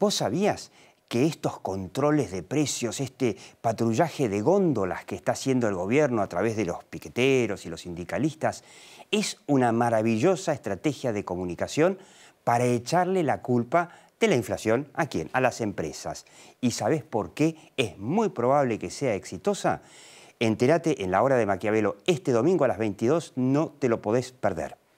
¿Vos sabías que estos controles de precios, este patrullaje de góndolas que está haciendo el gobierno a través de los piqueteros y los sindicalistas, es una maravillosa estrategia de comunicación para echarle la culpa de la inflación a quién? A las empresas. ¿Y sabes por qué es muy probable que sea exitosa? Entérate en la hora de Maquiavelo este domingo a las 22, no te lo podés perder.